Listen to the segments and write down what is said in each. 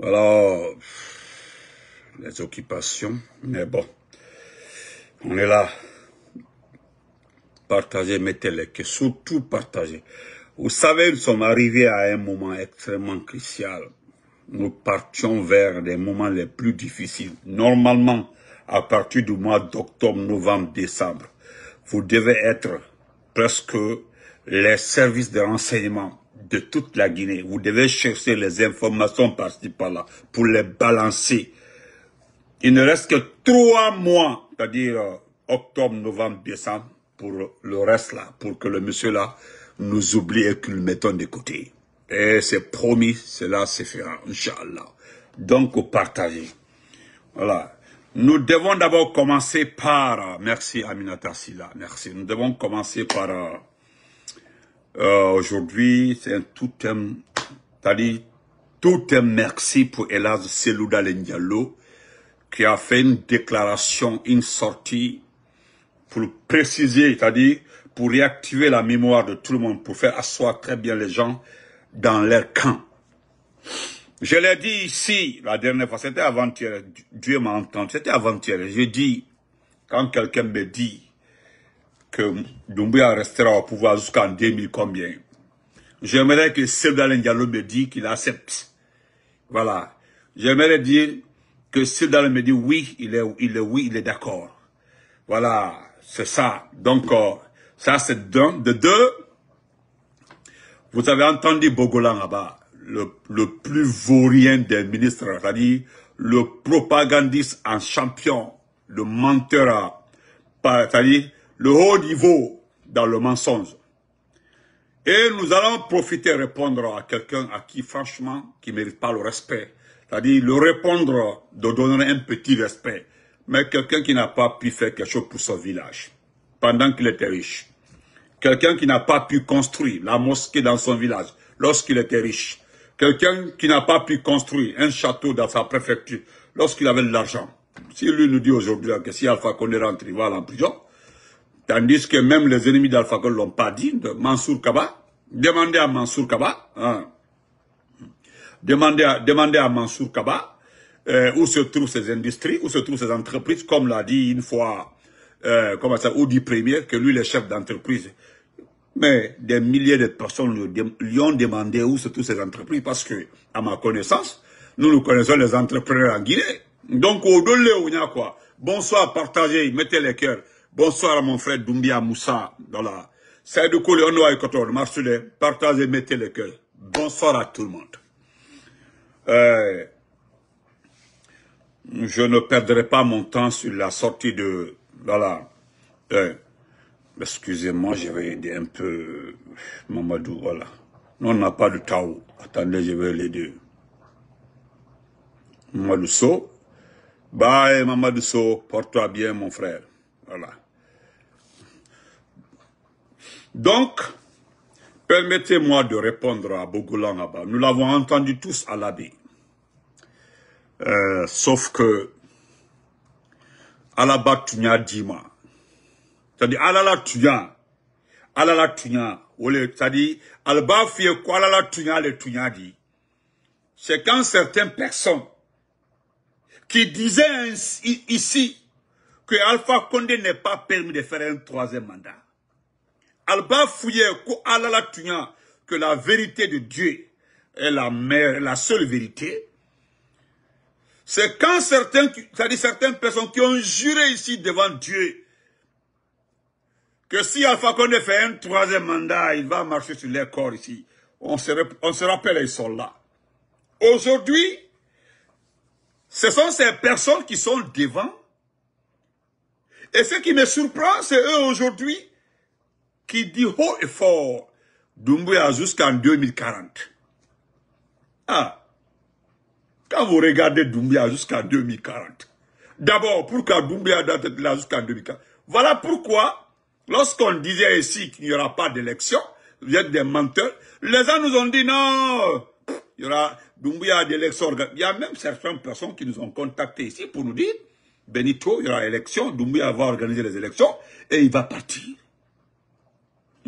Alors, les occupations, mais bon, on est là. Partagez, mettez les que surtout partagez. Vous savez, nous sommes arrivés à un moment extrêmement crucial. Nous partions vers des moments les plus difficiles. Normalement, à partir du mois d'octobre, novembre, décembre, vous devez être presque les services de renseignement de toute la Guinée. Vous devez chercher les informations par-ci, par-là, pour les balancer. Il ne reste que trois mois, c'est-à-dire euh, octobre, novembre, décembre, pour le reste là, pour que le monsieur là nous oublie et qu'il mettons de côté. Et c'est promis, cela se fera, Inch'Allah. Donc, partagez. Voilà. Nous devons d'abord commencer par... Euh, merci Aminata Silla, merci. Nous devons commencer par... Euh, euh, Aujourd'hui, c'est un tout un, t'as dit, tout un merci pour Elas Selouda Lendialo qui a fait une déclaration, une sortie pour préciser, cest à pour réactiver la mémoire de tout le monde, pour faire asseoir très bien les gens dans leur camp. Je l'ai dit ici, la dernière fois, c'était avant-hier, Dieu m'a entendu, c'était avant-hier, j'ai dit, quand quelqu'un me dit, que Doumbouya restera au pouvoir jusqu'en 2000 combien. J'aimerais que Sildalen Diallo me dise qu'il accepte. Voilà. J'aimerais dire que Sildalen me dit oui, il est, il est oui, il est d'accord. Voilà. C'est ça. Donc, euh, ça c'est donc De deux, vous avez entendu Bogolan là-bas, le, le plus vaurien des ministres, c'est-à-dire le propagandiste en champion, le menteur, c'est-à-dire le haut niveau dans le mensonge. Et nous allons profiter répondre à quelqu'un à qui, franchement, qui ne mérite pas le respect. C'est-à-dire le répondre de donner un petit respect. Mais quelqu'un qui n'a pas pu faire quelque chose pour son village, pendant qu'il était riche. Quelqu'un qui n'a pas pu construire la mosquée dans son village, lorsqu'il était riche. Quelqu'un qui n'a pas pu construire un château dans sa préfecture, lorsqu'il avait de l'argent. Si lui nous dit aujourd'hui que si Alpha Condé rentre, il va en prison, Tandis que même les ennemis d'Alpha Gol l'ont pas dit, de Mansour Kaba. Demandez à Mansour Kaba. Hein. Demandez, à, demandez à Mansour Kaba euh, où se trouvent ces industries, où se trouvent ces entreprises, comme l'a dit une fois, euh, comment ça, Audi Premier, que lui, le chef d'entreprise. Mais des milliers de personnes lui ont demandé où se trouvent ces entreprises, parce que, à ma connaissance, nous, nous connaissons les entrepreneurs en Guinée. Donc, au-delà, il y a quoi Bonsoir, partagez, mettez les cœurs. Bonsoir à mon frère Doumbia Moussa. Voilà. du et on doit écouter. Marchez, partagez, mettez le cœur. Bonsoir à tout le monde. Euh, je ne perdrai pas mon temps sur la sortie de... Voilà. Euh, excusez-moi, je vais aider un peu euh, Mamadou, voilà. Nous, on n'a pas de Tao. Attendez, je vais l'aider. Mamadou So. Bye, Mamadou So. Porte-toi bien, mon frère. Voilà. Donc, permettez-moi de répondre à Bogolan Nous l'avons entendu tous à l'abbé. Euh, sauf que C'est-à-dire Alala Tunya. Alala Tunya. C'est-à-dire le dit. C'est quand certaines personnes qui disaient ici que Alpha Condé n'est pas permis de faire un troisième mandat. Alba Fouyer, que la vérité de Dieu est la mère, la seule vérité. C'est quand certains, certaines personnes qui ont juré ici devant Dieu, que si Alpha Condé fait un troisième mandat, il va marcher sur les corps ici. On se, on se rappelle, ils sont là. Aujourd'hui, ce sont ces personnes qui sont devant. Et ce qui me surprend, c'est eux aujourd'hui qui dit haut et fort Doumbouya jusqu'en 2040. Ah, quand vous regardez Doumbouya jusqu'en 2040, d'abord, pourquoi Doumbouya doit être là jusqu'en 2040 Voilà pourquoi, lorsqu'on disait ici qu'il n'y aura pas d'élection, vous êtes des menteurs, les gens nous ont dit non, il y aura Doumbouya d'élection. Il y a même certaines personnes qui nous ont contactés ici pour nous dire, Benito, il y aura élection, Doumbouya va organiser les élections et il va partir.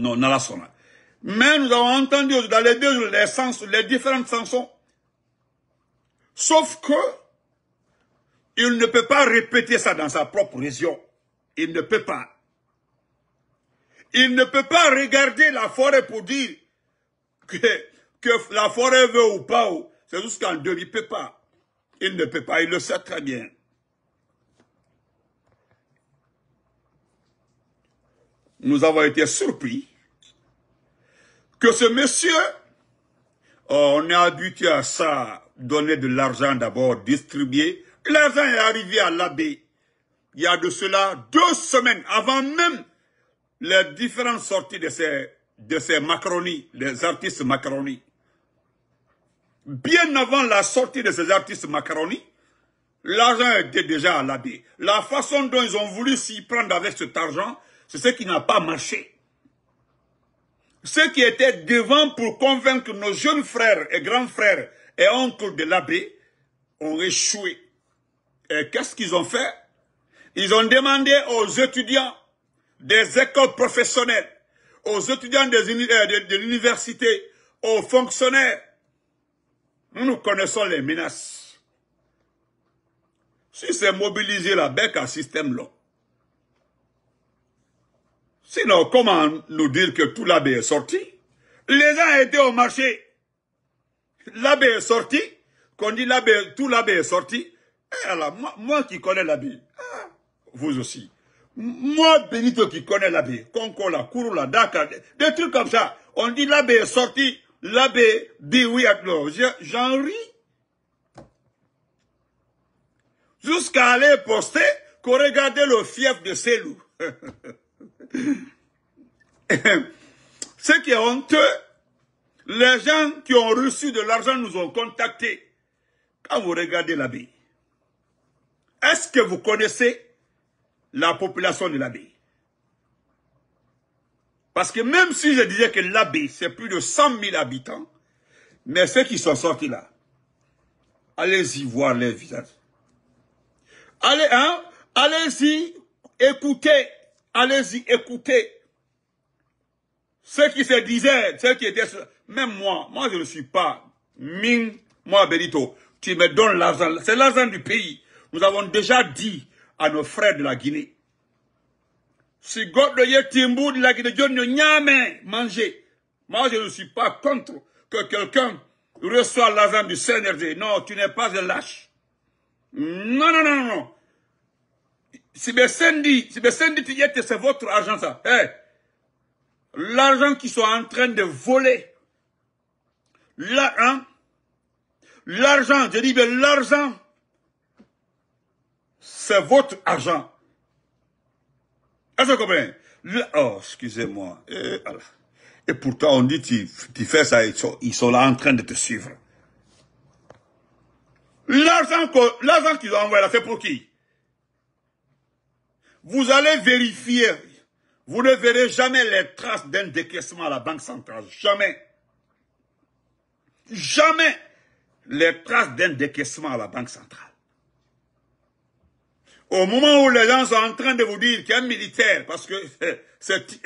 Non, la sonna. Mais nous avons entendu dans les deux les sens, les différentes chansons. Sauf que, il ne peut pas répéter ça dans sa propre région. Il ne peut pas. Il ne peut pas regarder la forêt pour dire que, que la forêt veut ou pas. C'est juste qu'en deux, il ne peut pas. Il ne peut pas, il le sait très bien. Nous avons été surpris que ce monsieur, euh, on est habitué à ça, donner de l'argent d'abord, distribuer. L'argent est arrivé à l'abbé. Il y a de cela deux semaines avant même les différentes sorties de ces, de ces des artistes macronies. Bien avant la sortie de ces artistes macronies, l'argent était déjà à l'abbé. La façon dont ils ont voulu s'y prendre avec cet argent, c'est ce qui n'a pas marché ceux qui étaient devant pour convaincre nos jeunes frères et grands frères et oncles de l'abbé ont échoué. Et qu'est-ce qu'ils ont fait Ils ont demandé aux étudiants des écoles professionnelles, aux étudiants des euh, de, l'université, aux fonctionnaires. Nous, connaissons les menaces. Si c'est mobiliser la bec à système local, Sinon, comment nous dire que tout l'abbé est sorti Les gens étaient au marché. L'abbé est sorti. Qu'on dit l'abbé, tout l'abbé est sorti. Et eh, moi, qui connais l'abbé, hein, vous aussi. Moi, Benito qui connais l'abbé, Concola, la Dakar, des trucs comme ça. On dit l'abbé est sorti, l'abbé dit oui à non. J'en ris. Jusqu'à aller poster qu'on regardait le fief de loups. Ce qui est honteux, les gens qui ont reçu de l'argent nous ont contactés. Quand vous regardez l'abbaye, est-ce que vous connaissez la population de l'abbaye Parce que même si je disais que l'abbaye, c'est plus de 100 000 habitants, mais ceux qui sont sortis là, allez-y voir les visages. Allez, hein, allez-y écouter Allez-y, écoutez. Ceux qui se disaient, ceux qui étaient... Même moi, moi je ne suis pas Ming, moi Benito. Tu me donnes l'argent, c'est l'argent du pays. Nous avons déjà dit à nos frères de la Guinée. Si Godoye Timbou de la Guinée, Dieu ne jamais mangé. Moi je ne suis pas contre que quelqu'un reçoive l'argent du CNRD. Non, tu n'es pas un lâche. Non, non, non, non tu y Sandy, c'est votre argent ça. L'argent qu'ils sont en train de voler. L'argent, hein. l'argent, je dis bien l'argent, c'est votre argent. Est-ce que vous comprenez Oh, excusez-moi. Eh, Et, pourtant, on dit, tu, tu fais ça, ils sont, là en train de te suivre. L'argent qu'ils ont envoyé là, c'est pour qui vous allez vérifier. Vous ne verrez jamais les traces d'un décaissement à la Banque centrale. Jamais. Jamais les traces d'un décaissement à la Banque centrale. Au moment où les gens sont en train de vous dire qu'il y un militaire, parce que euh,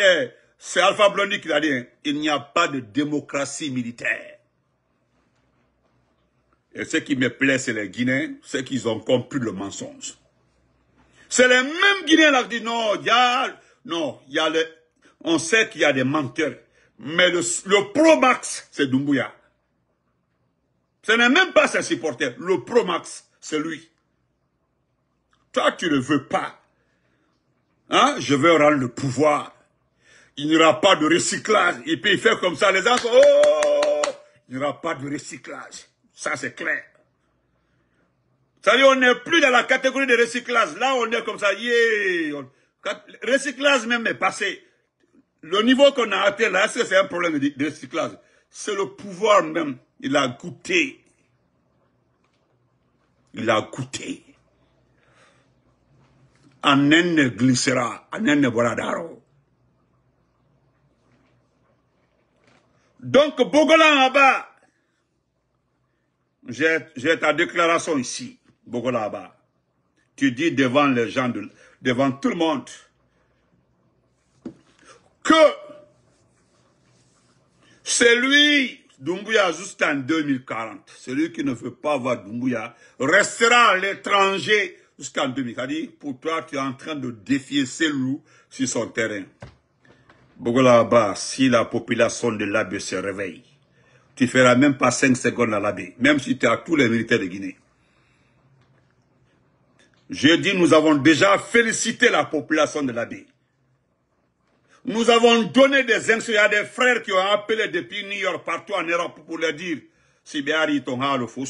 euh, c'est Alpha Blondie qui l'a dit, hein, il n'y a pas de démocratie militaire. Et ce qui me plaît, c'est les Guinéens, c'est qu'ils ont compris le mensonge. C'est les mêmes Guinéens qui disent non, y a, non, y a on sait qu'il y a des menteurs. Mais le, pro-max, c'est d'umbuya Ce n'est même pas ses supporters. Le pro-max, c'est lui. Toi, tu ne veux pas. Hein? Je veux rendre le pouvoir. Il n'y aura pas de recyclage. Et puis, il fait comme ça, les gens oh, oh, oh, oh! Il n'y aura pas de recyclage. Ça, c'est clair. Ça veut dire, on n'est plus dans la catégorie de recyclage. Là, on est comme ça, yeah. Recyclage même est passé. Le niveau qu'on a atteint là, c'est un problème de recyclage? C'est le pouvoir même. Il a goûté. Il a goûté. Anen glissera, anen boradaro. Donc, Bogolan en bas, j'ai ta déclaration ici beaucoup là Tu dis devant les gens, devant tout le monde, que celui, Dumbuya jusqu'en 2040, celui qui ne veut pas voir Dumbuya, restera à l'étranger jusqu'en 2040. C'est-à-dire, pour toi, tu es en train de défier ces loups sur son terrain. Bogolaba, si la population de l'Abbé se réveille, tu feras même pas 5 secondes à l'Abbé, même si tu as tous les militaires de Guinée. Je dis, nous avons déjà félicité la population de la vie Nous avons donné des instructions à des frères qui ont appelé depuis New York, partout en Europe, pour leur dire, si Béari Tonga le fous,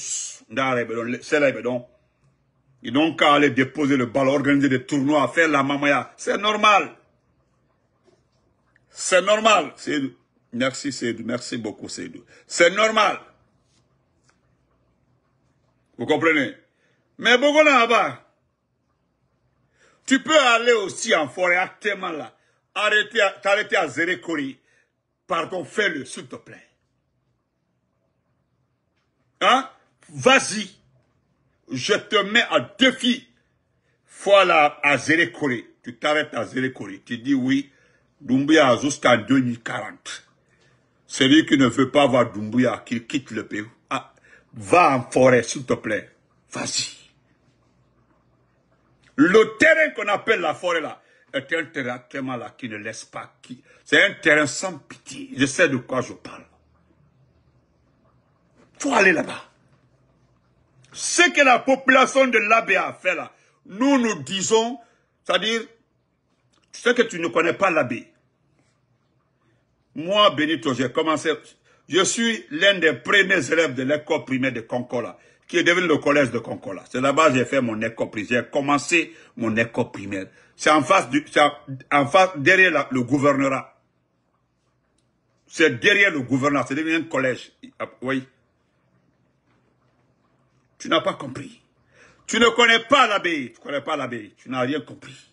ils n'ont qu'à aller déposer le ballon, organiser des tournois, faire la mamaya. C'est normal. C'est normal. Merci merci beaucoup Seydou. C'est normal. Vous comprenez Mais beaucoup là-bas, tu peux aller aussi en forêt actuellement là. Arrêter, t'arrêter à Zérékori. Pardon, fais-le, s'il te plaît. Hein? Vas-y. Je te mets à défi. Voilà, à Zérékori. Tu t'arrêtes à Zérékori. Tu dis oui. Doumbouya jusqu'en 2040. Celui qui ne veut pas voir Doumbouya, qu'il quitte le pays. Ah, va en forêt, s'il te plaît. Vas-y. Le terrain qu'on appelle la forêt là, est un terrain tellement là qui ne laisse pas qui. C'est un terrain sans pitié. Je sais de quoi je parle. Faut aller là-bas. Ce que la population de l'abbé a fait là, nous nous disons, c'est-à-dire, tu sais que tu ne connais pas l'abbé. Moi, Benito, j'ai commencé, je suis l'un des premiers élèves de l'école primaire de Concola qui est devenu le collège de Concola. C'est là-bas que j'ai fait mon école primaire. J'ai commencé mon éco primaire. C'est en face du, en face, derrière le gouvernorat. C'est derrière le gouvernorat. C'est devenu un collège. Oui. Tu n'as pas compris. Tu ne connais pas l'abbaye. Tu ne connais pas l'abbaye. Tu n'as rien compris.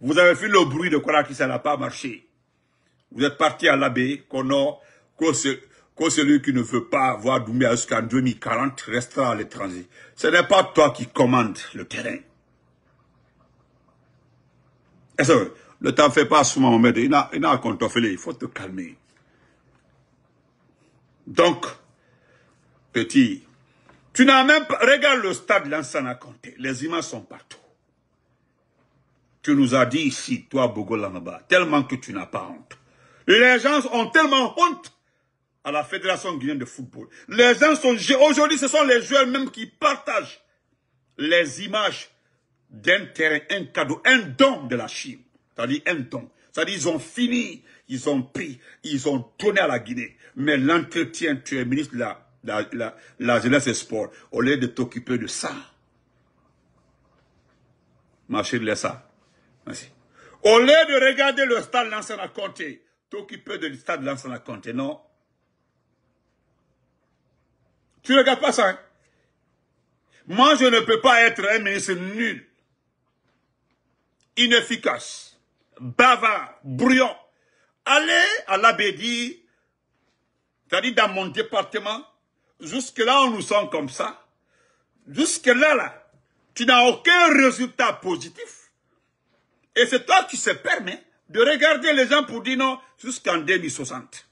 Vous avez fait le bruit de Kora qui ça n'a pas marché. Vous êtes parti à l'abbaye, qu'on qu'on se, que celui qui ne veut pas voir Doumbia jusqu'en 2040 restera à l'étranger. Ce n'est pas toi qui commandes le terrain. Et le temps fait pas souvent, Mohamed. Il n'a, il Il faut te calmer. Donc, petit, tu n'as même pas... Regarde le stade à compter. Les images sont partout. Tu nous as dit ici, toi, Bogolanaba, tellement que tu n'as pas honte. Les gens ont tellement honte à la Fédération guinéenne de football. Les gens sont... Aujourd'hui, ce sont les joueurs même qui partagent les images d'un terrain, un cadeau, un don de la Chine. C'est-à-dire un don. C'est-à-dire ils ont fini, ils ont pris, ils ont tourné à la Guinée. Mais l'entretien, tu es ministre de la, jeunesse et sport, au lieu de t'occuper de ça. Ma chérie, laisse ça. Merci. Au lieu de regarder le stade à la compter, t'occuper du stade à compter. non tu ne regardes pas ça. Hein. Moi, je ne peux pas être un ministre nul, inefficace, bavard, bruyant. Allez à l'Abédi, c'est-à-dire dans mon département, jusque-là, on nous sent comme ça. Jusque-là, là, tu n'as aucun résultat positif. Et c'est toi qui se permets de regarder les gens pour dire non jusqu'en 2060.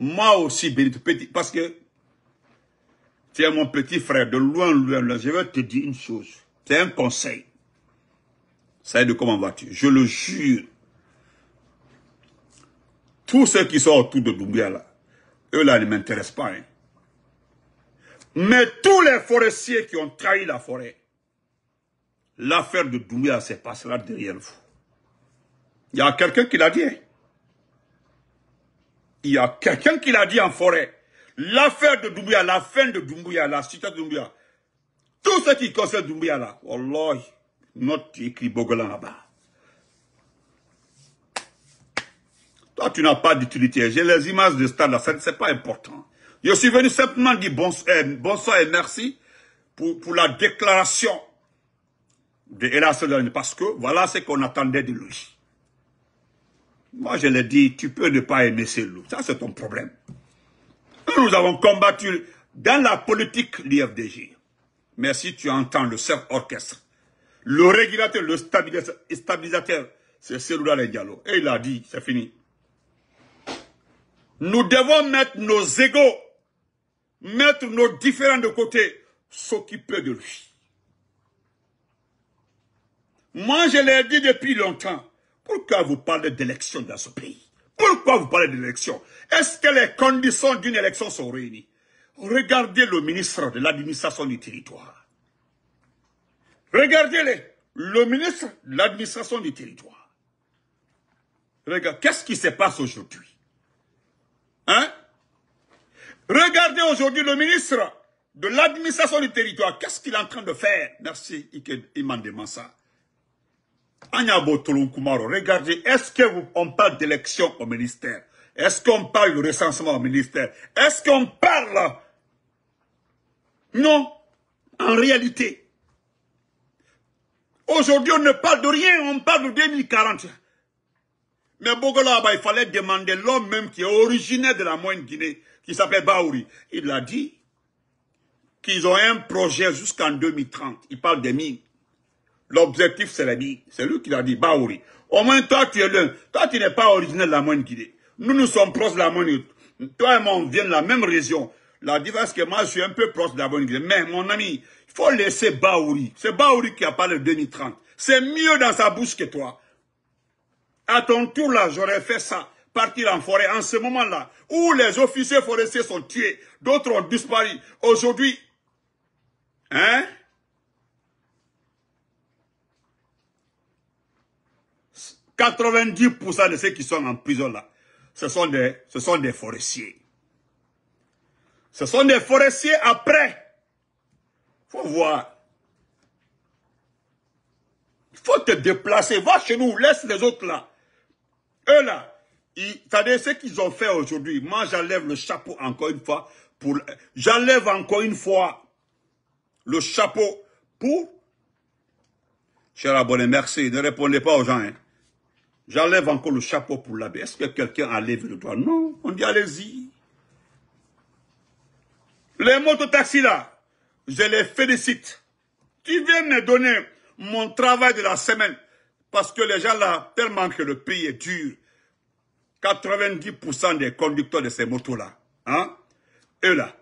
Moi aussi, petit, parce que tu es mon petit frère, de loin, loin, loin. Je vais te dire une chose. C'est un conseil. Ça de comment vas-tu Je le jure. Tous ceux qui sont autour de Doumbia, là, eux, là, ne m'intéressent pas. Hein. Mais tous les forestiers qui ont trahi la forêt, l'affaire de Doumbia se passera derrière vous. Il y a quelqu'un qui l'a dit. Hein il y a quelqu'un qui l'a dit en forêt. L'affaire de Doumbouya, la fin de Doumbouya, la cité de Doumbouya, tout ce qui concerne Doumbouya là, l'Oi, note écrit Bogolan là-bas. Toi, tu n'as pas d'utilité. J'ai les images de stade là, ce n'est pas important. Je suis venu simplement dire bonsoir, euh, bonsoir et merci pour, la déclaration de Hélas parce que voilà ce qu'on attendait de lui. Moi, je l'ai dit, tu peux ne pas aimer ces loups. Ça, c'est ton problème. Nous, avons combattu dans la politique l'IFDG. Mais si tu entends le chef orchestre, le régulateur, le stabilisateur, c'est celui-là, Et il a dit, c'est fini. Nous devons mettre nos égaux, mettre nos différents de côté, s'occuper de lui. Moi, je l'ai dit depuis longtemps. Pourquoi vous parlez d'élection dans ce pays Pourquoi vous parlez d'élection Est-ce que les conditions d'une élection sont réunies Regardez le ministre de l'administration du territoire. Regardez-le, le ministre de l'administration du territoire. Regardez. qu'est-ce qui se passe aujourd'hui Hein Regardez aujourd'hui le ministre de l'administration du territoire. Qu'est-ce qu'il est en train de faire Merci, il, ça regardez, est-ce qu'on parle d'élection au ministère Est-ce qu'on parle de recensement au ministère Est-ce qu'on parle Non, en réalité. Aujourd'hui, on ne parle de rien, on parle de 2040. Mais Bogola, il fallait demander l'homme même qui est originaire de la moyenne Guinée, qui s'appelle Baouri. Il a dit qu'ils ont un projet jusqu'en 2030. Il parle des mines. L'objectif, c'est la vie, C'est lui qui l'a dit, Baouri. Au moins, toi, tu es l'un. Toi, tu n'es pas originel de la moine Nous, nous sommes proches de la Moine Toi et moi, on vient de la même région. La différence, que moi, je suis un peu proche de la moine Mais, mon ami, il faut laisser Baouri. C'est Baouri qui a parlé de 2030. C'est mieux dans sa bouche que toi. À ton tour, là, j'aurais fait ça. Partir en forêt en ce moment-là, où les officiers forestiers sont tués, d'autres ont disparu. Aujourd'hui, hein? 90% de ceux qui sont en prison là, ce sont des, ce sont des forestiers. Ce sont des forestiers après. Faut voir. Il Faut te déplacer. Va chez nous. Laisse les autres là. Eux là. cest à ce qu'ils ont fait aujourd'hui. Moi, j'enlève le chapeau encore une fois. J'enlève encore une fois le chapeau pour... Cher abonné, merci. Ne répondez pas aux gens. Hein. J'enlève encore le chapeau pour l'abbé. Est-ce que quelqu'un a levé le doigt Non, on dit allez-y. Les mototaxis là, je les félicite. Tu viens me donner mon travail de la semaine. Parce que les gens là, tellement que le pays est dur. 90% des conducteurs de ces motos là, hein, eux là,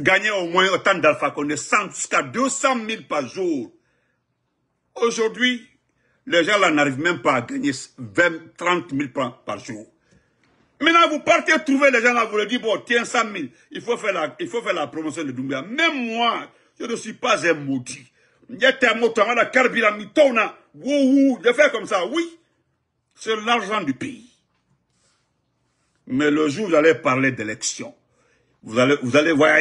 Gagner au moins autant d'alpha qu'on est 100 jusqu'à 200 000 par jour. Aujourd'hui, les gens là n'arrivent même pas à gagner 20, 30 000 francs par jour. Maintenant, vous partez trouver les gens là, vous leur dites, bon, tiens, 100 000, il faut faire la, il faut faire la promotion de Doumbia. Même moi, je ne suis pas un maudit. Je fais comme ça, oui. C'est l'argent du pays. Mais le jour où vous allez parler d'élection, vous allez, vous allez voir.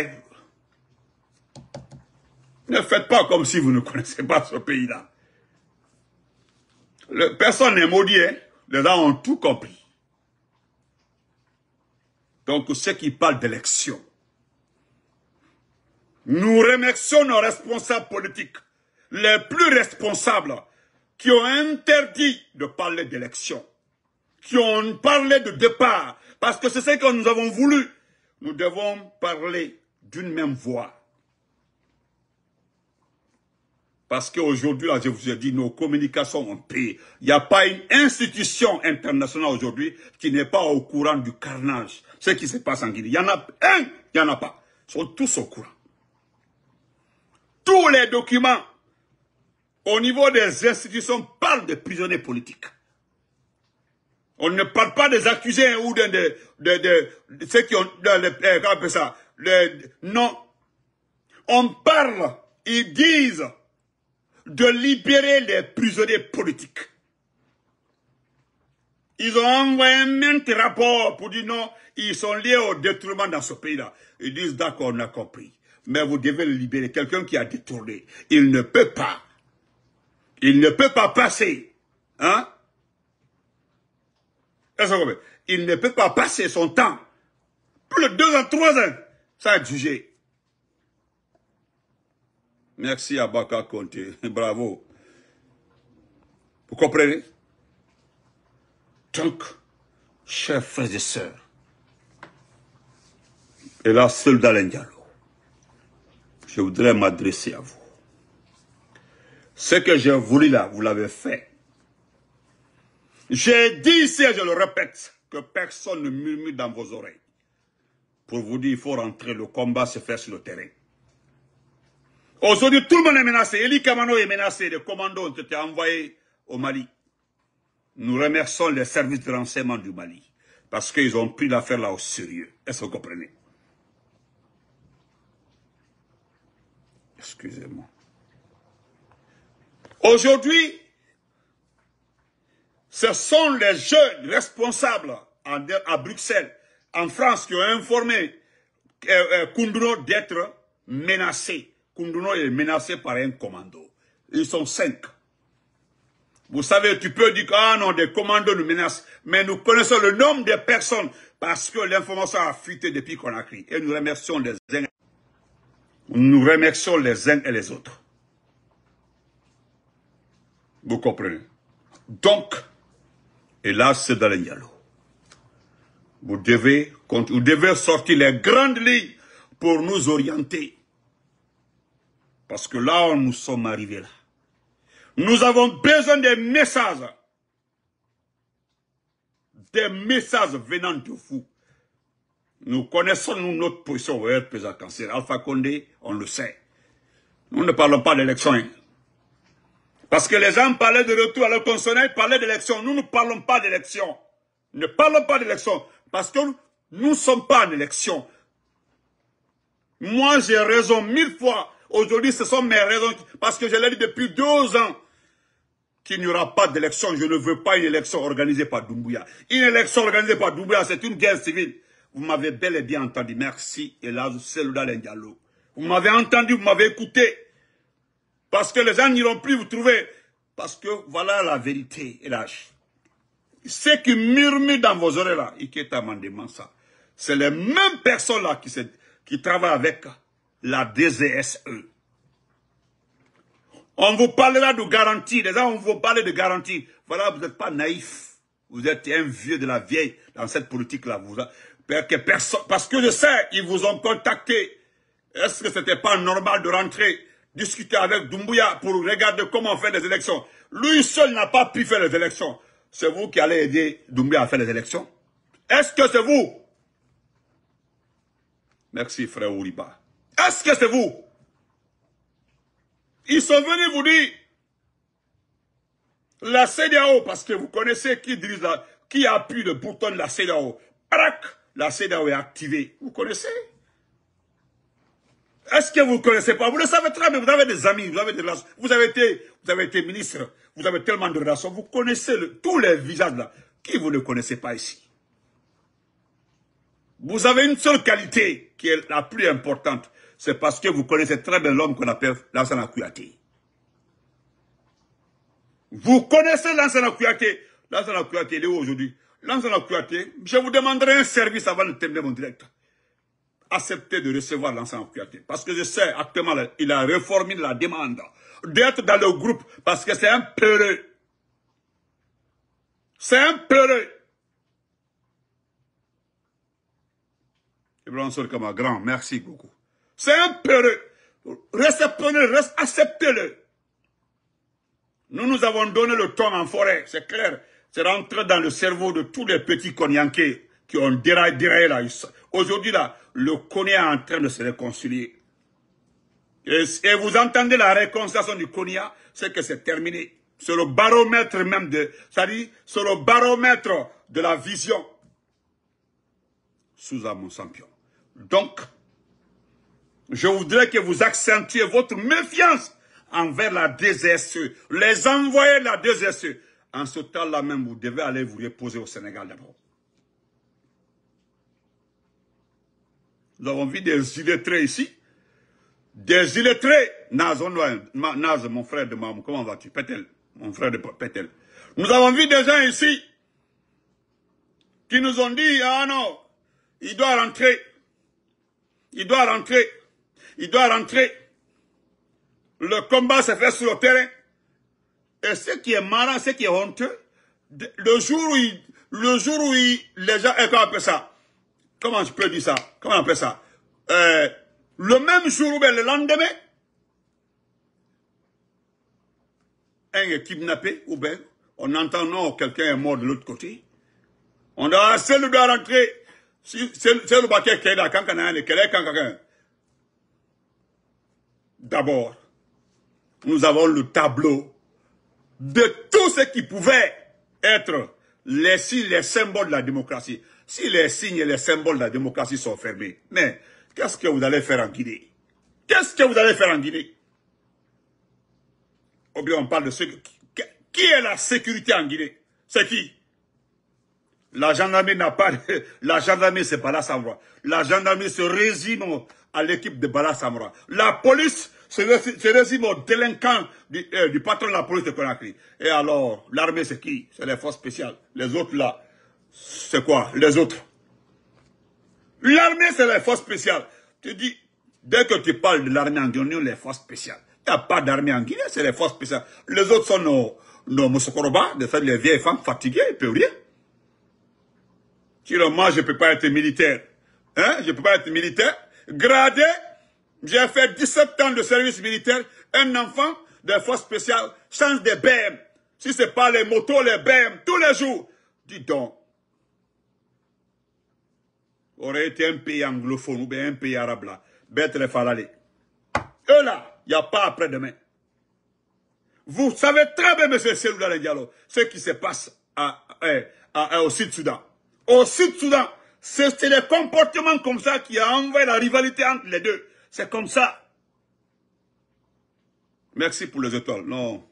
Ne faites pas comme si vous ne connaissez pas ce pays-là personne n'est maudit, hein. Les gens ont tout compris. Donc, ceux qui parlent d'élection, nous remercions nos responsables politiques, les plus responsables, qui ont interdit de parler d'élection, qui ont parlé de départ, parce que c'est ce que nous avons voulu. Nous devons parler d'une même voix. Parce qu'aujourd'hui, là, je vous ai dit, nos communications ont pris Il n'y a pas une institution internationale aujourd'hui qui n'est pas au courant du carnage. Ce qui se passe en Guinée. Il y en a un, il n'y en a pas. Ils sont tous au courant. Tous les documents au niveau des institutions parlent de prisonniers politiques. On ne parle pas des accusés ou de, ceux qui ont... Eh, ça, non. On parle, ils disent de libérer les prisonniers politiques. Ils ont envoyé même rapport pour dire non, ils sont liés au détournement dans ce pays-là. Ils disent d'accord, on a compris. Mais vous devez libérer quelqu'un qui a détourné. Il ne peut pas. Il ne peut pas passer. Hein? Il ne peut pas passer son temps. Plus de deux ans, trois ans, ça a jugé. Merci à Baka Conte. Bravo. Vous comprenez Donc, chers frères et sœurs, et là, seul d'Alen je voudrais m'adresser à vous. Ce que j'ai voulu là, vous l'avez fait. J'ai dit ici, et je le répète, que personne ne murmure dans vos oreilles. Pour vous dire, il faut rentrer, le combat se fait sur le terrain. Aujourd'hui, tout le monde est menacé. Eli Kamano est menacé. Les commandos ont été envoyés au Mali. Nous remercions les services de renseignement du Mali parce qu'ils ont pris l'affaire là au sérieux. Est-ce que vous comprenez Excusez-moi. Aujourd'hui, ce sont les jeunes responsables à Bruxelles, en France, qui ont informé euh, euh, Kunduro d'être menacé. Kunduno est menacé par un commando. Ils sont cinq. Vous savez, tu peux dire ah non, des commandos nous menacent. Mais nous connaissons le nombre de personnes parce que l'information a fuité depuis qu'on a crié. Et nous remercions les uns. Nous remercions les uns et les autres. Vous comprenez Donc, et là, c'est dans le Nialo. Vous devez, vous devez sortir les grandes lignes pour nous orienter. Parce que là où nous sommes arrivés là, nous avons besoin des messages. Des messages venant de vous. Nous connaissons nous, notre position au cancer. Alpha Condé, on le sait. Nous ne parlons pas d'élection. Hein. Parce que les gens parlaient de retour à leur personnel, parlaient d'élection. Nous ne parlons pas d'élection. ne parlons pas d'élection. Parce que nous ne sommes pas en élection. Moi, j'ai raison mille fois. Aujourd'hui, ce sont mes raisons, parce que je l'ai dit depuis deux ans, qu'il n'y aura pas d'élection. Je ne veux pas une élection organisée par Doumbouya. Une élection organisée par Doumbouya, c'est une guerre civile. Vous m'avez bel et bien entendu. Merci, et là, c'est Vous m'avez entendu, vous m'avez écouté. Parce que les gens n'iront plus vous trouver. Parce que voilà la vérité, hélas. Ceux qui murmure dans vos oreilles là, amendement ça. c'est les mêmes personnes là qui, qui travaillent avec la DZSE. On vous parlera de garantie. Déjà, on vous parle de garantie. Voilà, vous n'êtes pas naïf. Vous êtes un vieux de la vieille dans cette politique-là. Parce que je sais, ils vous ont contacté. Est-ce que c'était pas normal de rentrer, discuter avec Doumbouya pour regarder comment faire les élections Lui seul n'a pas pu faire les élections. C'est vous qui allez aider Doumbouya à faire les élections Est-ce que c'est vous Merci, frère Ouriba. Est-ce que c'est vous Ils sont venus vous dire, la CDAO, parce que vous connaissez qui dirige la, qui appuie le bouton de la CDAO. Prac, la CDAO est activée. Vous connaissez Est-ce que vous ne connaissez pas Vous le savez très bien, vous avez des amis, vous avez des relations, vous avez été, ministre, vous avez tellement de relations, vous connaissez tous les visages là. Qui vous ne connaissez pas ici Vous avez une seule qualité qui est la plus importante, c'est parce que vous connaissez très bien l'homme qu'on appelle l'ancien Kouyaté. Vous connaissez l'ancien Kouyaté. l'ancien Kouyaté, il est où aujourd'hui Lansana Kouyaté, je vous demanderai un service avant de terminer mon direct. Acceptez de recevoir l'ancien Kouyaté. Parce que je sais, actuellement, il a réformé la demande d'être dans le groupe parce que c'est un peureux. C'est un peureux. comme un grand, merci beaucoup. C'est un peureux. le acceptez-le. Nous nous avons donné le temps en forêt, c'est clair. C'est rentré dans le cerveau de tous les petits Konyankés qui ont déraillé, la là. Aujourd'hui là, le Konya est en train de se réconcilier. Et, vous entendez la réconciliation du Konya, c'est que c'est terminé. C'est le baromètre même de, ça dit, c'est le baromètre de la vision. Sous mon champion. Donc, je voudrais que vous accentuiez votre méfiance envers la DSE, les envoyer de la DSE. En ce temps-là même, vous devez aller vous reposer au Sénégal d'abord. Nous avons vu des illettrés ici. Des illettrés. Naz, Naz mon frère de Mamou, comment vas-tu Pétel, mon frère de Pétel. Nous avons vu des gens ici qui nous ont dit, ah non, il doit rentrer. Il doit rentrer il doit rentrer. Le combat se fait sur le terrain. Et ce qui est marrant, ce qui est honteux, le jour où, le jour où il, les gens, comment on appelle ça Comment je peux dire ça Comment on appelle ça euh, Le même jour ou le lendemain, un est kidnappé, ou bien on entend non, quelqu'un est mort de l'autre côté. On doit, doit rentrer. C'est le bâtiment qui est là, quand a un, D'abord, nous avons le tableau de tout ce qui pouvait être les signes, les symboles de la démocratie. Si les signes et les symboles de la démocratie sont fermés, mais qu'est-ce que vous allez faire en Guinée Qu'est-ce que vous allez faire en Guinée bien on parle de ce... Qui, qui est la sécurité en Guinée C'est qui La gendarmerie n'a pas... La gendarmerie, c'est pas là ça voix. La gendarmerie se résume à l'équipe de Bala La police c'est résume aux du, patron de la police de Conakry. Et alors, l'armée, c'est qui C'est les forces spéciales. Les autres, là, c'est quoi Les autres. L'armée, c'est les forces spéciales. Tu dis, dès que tu parles de l'armée en Guinée, les forces spéciales. Il n'y a pas d'armée en Guinée, c'est les forces spéciales. Les autres sont nos, nos Moussokoroba, de les vieilles femmes fatiguées, ils ne peuvent rien. Tu dis, moi, je ne peux pas être militaire. Hein Je ne peux pas être militaire gradé, j'ai fait 17 ans de service militaire, un enfant de force spéciale, change des BM. Si ce n'est pas les motos, les BM, tous les jours. Dis donc, aurait été un pays anglophone ou bien un pays arabe là, bête les falalés. Eux là, il n'y a pas après-demain. Vous savez très bien, monsieur le Diallo, ce qui se passe à, eh, eh, au Sud-Soudan. Au Sud-Soudan, c'est le comportement comme ça qui a envoyé la rivalité entre les deux. C'est comme ça. Merci pour les étoiles. Non.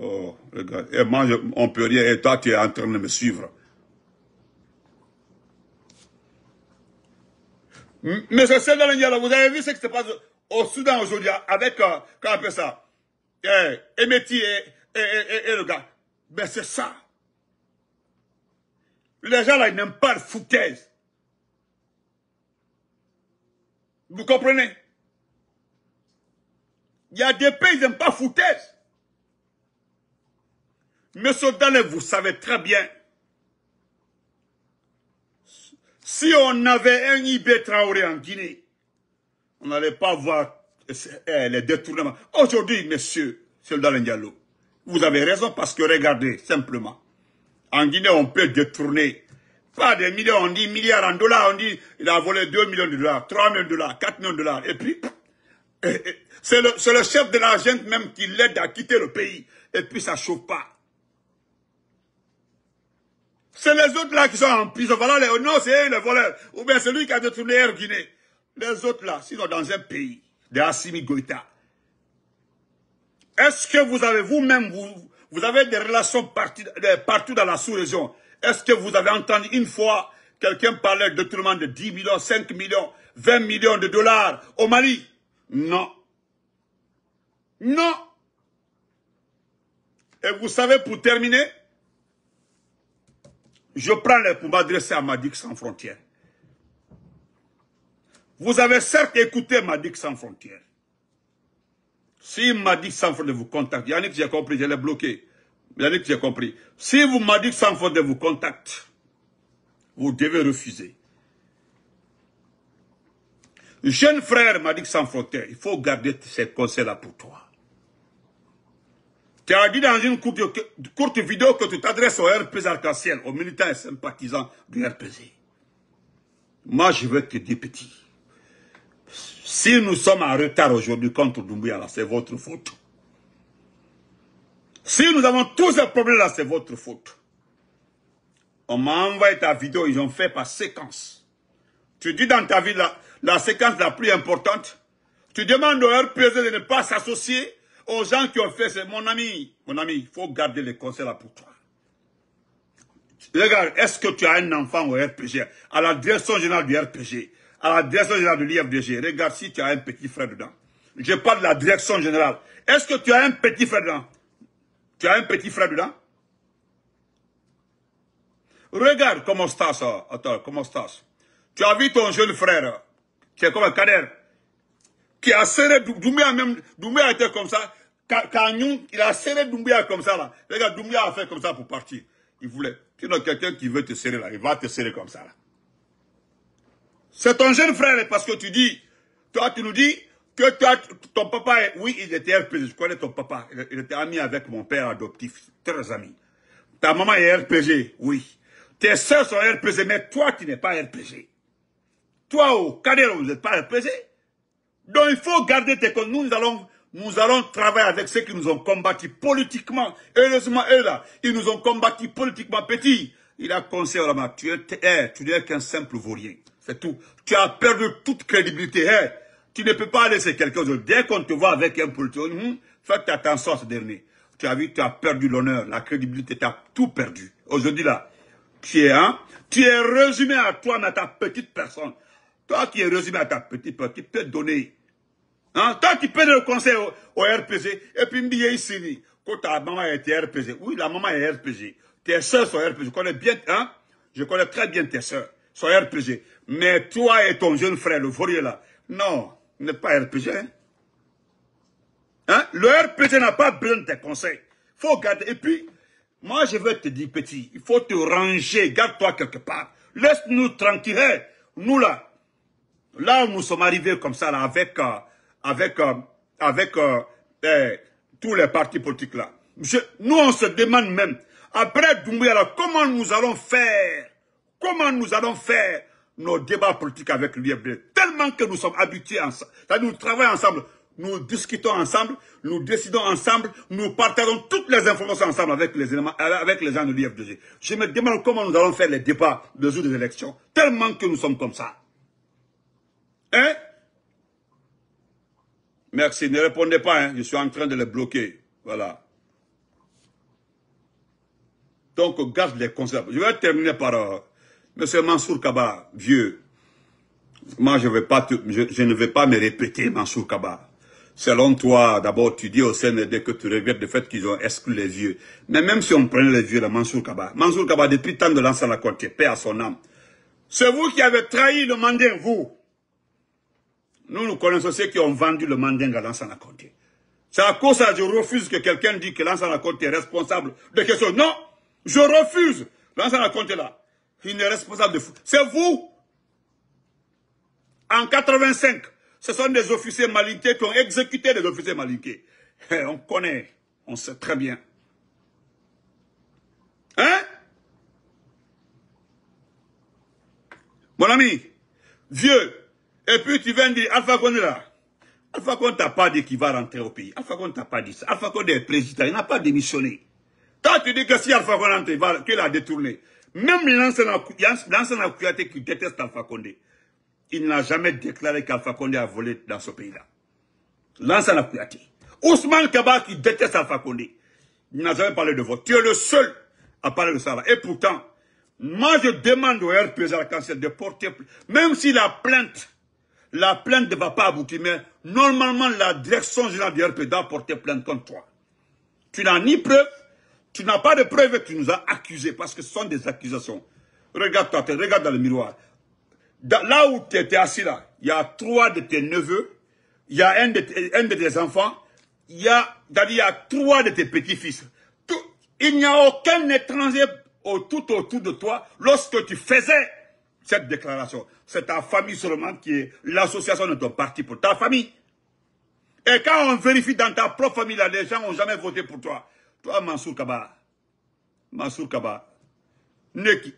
Oh, regarde. Et eh, moi, on peut rien. Et toi, tu es en train de me suivre. Mais c'est là vous avez vu ce qui se passe au Soudan aujourd'hui avec, quand euh, on appelle ça, eh, Emeti et, et, et le gars. Mais ben, c'est ça. Les gens là, ils n'aiment pas de foutaise. Vous comprenez Il y a des pays, ils n'aiment pas foutaise. Monsieur Dallet, vous savez très bien. Si on avait un IB Traoré en Guinée, on n'allait pas voir eh, les détournements. Aujourd'hui, monsieur, c'est le vous avez raison parce que regardez, simplement, en Guinée, on peut détourner. Pas des millions, on dit milliards en dollars, on dit il a volé 2 millions de dollars, 3 millions de dollars, 4 millions de dollars. Et puis, c'est le, chef de l'agent même qui l'aide à quitter le pays. Et puis, ça ne chauffe pas. C'est les autres là qui sont en prison. Voilà les, non, c'est le voleur. Ou bien c'est lui qui a détourné Air Guinée. Les autres là, sont dans un pays, des Assimi Goïta. Est-ce que vous avez vous-même, vous, vous avez des relations partout, dans la sous-région. Est-ce que vous avez entendu une fois quelqu'un parler de tout de 10 millions, 5 millions, 20 millions de dollars au Mali Non. Non. Et vous savez, pour terminer, je prends le pour m'adresser à Madik sans frontières. Vous avez certes écouté Madik sans frontières. S'il m'a dit sans faute de vous contacter, Yannick, j'ai compris, je l'ai bloqué. Yannick, j'ai compris. Si vous m'a dit sans faute de vous contacter, vous devez refuser. Jeune frère m'a dit sans il faut garder ces conseils-là pour toi. Tu as dit dans une courte, vidéo que tu t'adresses au RPZ arc-en-ciel, aux militants et sympathisants du RPZ. Moi, je veux te dire si nous sommes en retard aujourd'hui contre Doumbouya, c'est votre faute. Si nous avons tous ces problèmes-là, c'est votre faute. On m'a envoyé ta vidéo, ils ont fait par séquence. Tu dis dans ta vie la, séquence la plus importante. Tu demandes au RPG e de ne pas s'associer aux gens qui ont fait c'est Mon ami, mon ami, il faut garder les conseils là pour toi. Regarde, est-ce que tu as un enfant au RPG, à la direction générale du RPG à la direction générale de l'IFDG, regarde si tu as un petit frère dedans. Je parle de la direction générale. Est-ce que tu as un petit frère dedans Tu as un petit frère dedans Regarde comment ça, se Attends, comment ça. Tu as vu ton jeune frère, qui est comme un cadet, qui a serré Doumbia même. Doumbia était comme ça. il a serré Doumbia comme ça là. Regarde, Doumbia a fait comme ça pour partir. Il voulait. Tu as quelqu'un qui veut te serrer là. Il va te serrer comme ça là. C'est ton jeune frère parce que tu dis, toi tu nous dis que ton papa, oui il était RPG, je connais ton papa, il, était ami avec mon père adoptif, très ami. Ta maman est RPG, oui. Tes soeurs sont RPG, mais toi tu n'es pas RPG. Toi au Cadero, vous n'êtes pas RPG. Donc il faut garder tes comptes. Nous, nous allons, nous allons travailler avec ceux qui nous ont combattus politiquement. Heureusement, eux là, ils nous ont combattus politiquement. Petit, il a conseillé à la tu eh, tu n'es qu'un simple vaurien. C'est tout. Tu as perdu toute crédibilité. tu ne peux pas laisser quelqu'un. Dès qu'on te voit avec un politique, hum, faites attention ce dernier. Tu as vu, tu as perdu l'honneur, la crédibilité, tu as tout perdu. Aujourd'hui là, tu es, hein, tu es résumé à toi, à ta petite personne. Toi qui es résumé à ta petite personne, tu peux donner. Hein, toi qui peux donner le conseil au, RPG, et puis me dire ici, quand ta maman est RPG, oui, la maman est RPG. Tes soeurs sont RPG. Je connais bien, hein, je connais très bien tes soeurs, sont RPG. Mais toi et ton jeune frère, le Fourier là, non, n'est pas RPG. Hein. hein? Le RPG n'a pas besoin de tes conseils. Faut garder. Et puis, moi je veux te dire, petit, il faut te ranger, garde-toi quelque part. Laisse-nous tranquilles. nous là, là où nous sommes arrivés comme ça, là, avec, euh, avec, euh, avec euh, eh, tous les partis politiques là. nous, on se demande même, après Doumbouya, comment nous allons faire Comment nous allons faire nos débats politiques avec l'UFD, tellement que nous sommes habitués ensemble. Nous travaillons ensemble, nous discutons ensemble, nous décidons ensemble, nous partageons toutes les informations ensemble avec les, éléments, euh, avec les gens de l'UFDG. Je me demande comment nous allons faire les débats le jour des élections, tellement que nous sommes comme ça. Hein Merci, ne répondez pas, hein, je suis en train de les bloquer. Voilà. Donc, garde les concepts. Je vais terminer par... Euh, Monsieur Mansour Kaba, vieux, moi je, pas je, ne vais pas me répéter, Mansour Kaba. Selon toi, d'abord tu dis au CND que tu regrettes le fait qu'ils ont exclu les vieux. Mais même si on prenait les vieux, Mansour Kaba, Mansour Kaba, depuis tant de à la paix à son âme, c'est vous qui avez trahi le Manding, vous. Nous, nous connaissons ceux qui ont vendu le Manding à l'ancien côté. C'est à cause ça que je refuse que quelqu'un dise que l'ancien côté est responsable de quelque chose. Non, je refuse. Lansana est là, il est responsable de foot. C'est vous. En 85, ce sont des officiers malinqués qui ont exécuté des officiers malinqués. Eh, on connaît, on sait très bien. Hein Mon ami, vieux, et puis tu viens dire Alpha Condé là. Alpha Condé t'a pas dit qu'il va rentrer au pays. Alpha Condé n'a pas dit ça. Alpha Condé est président, il n'a pas démissionné. Quand tu dis que si Alpha Condé rentre, qu'il a détourné, même l'ancien Kouyaté qui déteste Alpha Condé, il n'a jamais déclaré qu'Alpha Condé a volé dans ce pays-là. L'ancien Kouyaté. Ousmane Kaba qui déteste Alpha Condé, il n'a jamais parlé de vote. Tu es le seul à parler de ça. Et pourtant, moi je demande au RPG à la de porter, même si la plainte, la plainte ne va pas aboutir, mais normalement la direction générale du RPG doit porter plainte contre toi. Tu n'as ni preuve, tu n'as pas de preuves que tu nous as accusés parce que ce sont des accusations. Regarde-toi, regarde dans le miroir. là où tu étais assis là, il y a trois de tes neveux, il y a un de, tes enfants, il y a, trois de tes petits-fils. Il n'y a aucun étranger tout autour de toi lorsque tu faisais cette déclaration. C'est ta famille seulement qui est l'association de ton parti pour ta famille. Et quand on vérifie dans ta propre famille, les gens n'ont jamais voté pour toi. Toi, ah, Mansour Kaba, Mansour Kaba,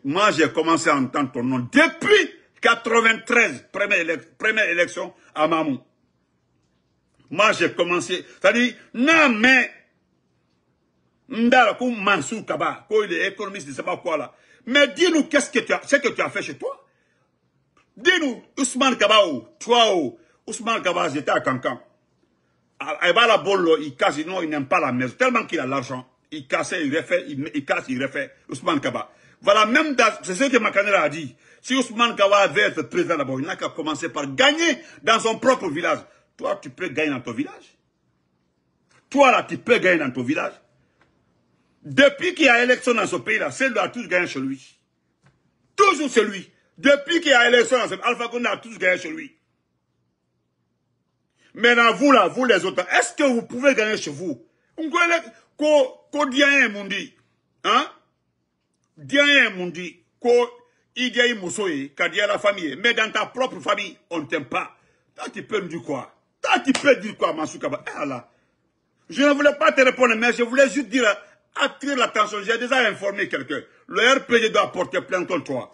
moi j'ai commencé à entendre ton nom depuis 93, première, élection à Mamou. Moi j'ai commencé, ça dit non mais, comme Mansour Kaba, quand il est économiste, je ne sais pas quoi là. Mais dis-nous qu'est-ce que tu as, ce que tu as fait chez toi. Dis-nous, Ousmane Kaba, toi, Ousmane Kaba, j'étais à Cancan. Ah, il va la il casse, non, il n'aime pas la maison. Tellement qu'il a l'argent, il casse il refait, il, casse, il refait. Ousmane Kaba. Voilà, même c'est ce que Makanera a dit. Si Ousmane Kaba veut être président d'abord, il n'a qu'à commencer par gagner dans son propre village. Toi, tu peux gagner dans ton village. Toi, là, tu peux gagner dans ton village. Depuis qu'il y a élection dans ce pays-là, celui-là a tous gagné chez lui. Toujours chez lui. Depuis qu'il y a élection dans ce pays, Alpha Condé a tous gagné chez lui mais Maintenant, vous là, vous les autres, est-ce que vous pouvez gagner chez vous Ko, ko diyen moun di, hein? diyen moun di, ko idye moussoye, ka a la famille, mais dans ta propre famille, on ne t'aime pas. Toi, tu peux me dire quoi Toi, tu peux dire quoi, Mansoukaba Eh là, je ne voulais pas te répondre, mais je voulais juste dire, attirer l'attention, j'ai déjà informé quelqu'un. Le RPG doit porter plainte contre toi.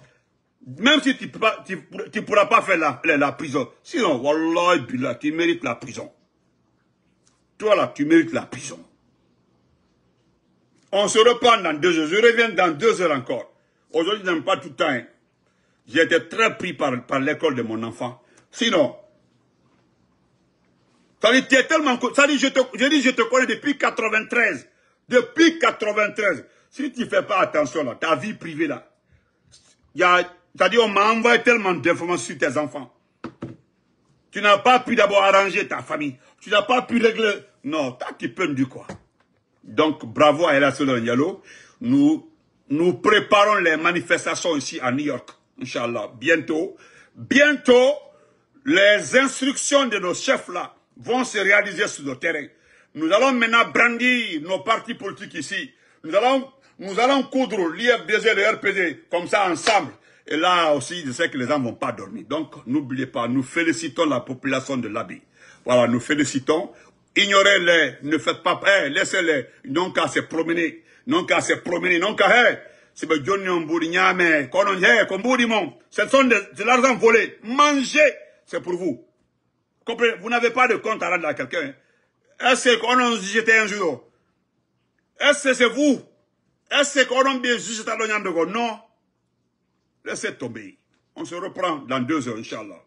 Même si tu ne pourras pas faire la, prison. Sinon, tu mérites la prison. Toi là, tu mérites la prison. On se reprend dans deux heures. Je reviens dans deux heures encore. Aujourd'hui, je n'aime pas tout le temps. Hein. J'étais très pris par, l'école de mon enfant. Sinon, ça dit, es tellement... Ça dit, je te, je te connais depuis 93. Depuis 93. Si tu ne fais pas attention là, ta vie privée là, il y a c'est-à-dire, on m'a envoyé tellement d'informations sur tes enfants. Tu n'as pas pu d'abord arranger ta famille. Tu n'as pas pu régler... Non, tu qui peine dire quoi. Donc, bravo à Ella Yalo. Nous, nous préparons les manifestations ici à New York. Inch'Allah, bientôt. Bientôt, les instructions de nos chefs-là vont se réaliser sur le terrain. Nous allons maintenant brandir nos partis politiques ici. Nous allons, nous allons coudre l'IFDG et le RPD, comme ça, ensemble. Et là aussi, je sais que les gens vont pas dormir. Donc, n'oubliez pas, nous félicitons la population de l'habit. Voilà, nous félicitons. Ignorez-les, ne faites pas peur, eh, laissez-les. Non qu'à se promener, non qu'à se promener, non qu'à... eh, c'est Johnny eh, ce sont de, l'argent volé. Mangez, c'est pour vous. vous n'avez pas de compte à rendre à quelqu'un. Est-ce qu'on a jeté un jour Est-ce que c'est vous Est-ce qu'on a bien jeté Non. Laissez tomber. On se reprend dans deux heures, Inch'Allah.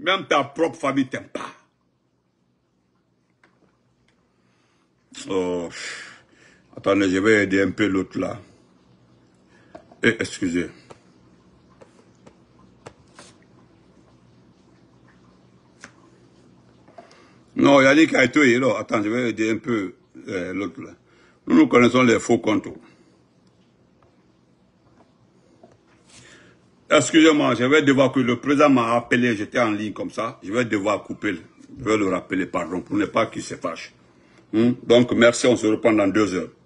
Même ta propre famille t'aime pas. Oh. Attendez, je vais aider un peu l'autre là. Et eh, excusez. Non, il a des qu'il Attends, je vais aider un peu euh, l'autre là. Nous, nous connaissons les faux contours. Excusez-moi, je vais devoir que le président m'a appelé, j'étais en ligne comme ça. Je vais devoir couper. Je vais le rappeler, pardon, pour ne pas qu'il se fâche. Hmm? Donc, merci, on se reprend dans deux heures.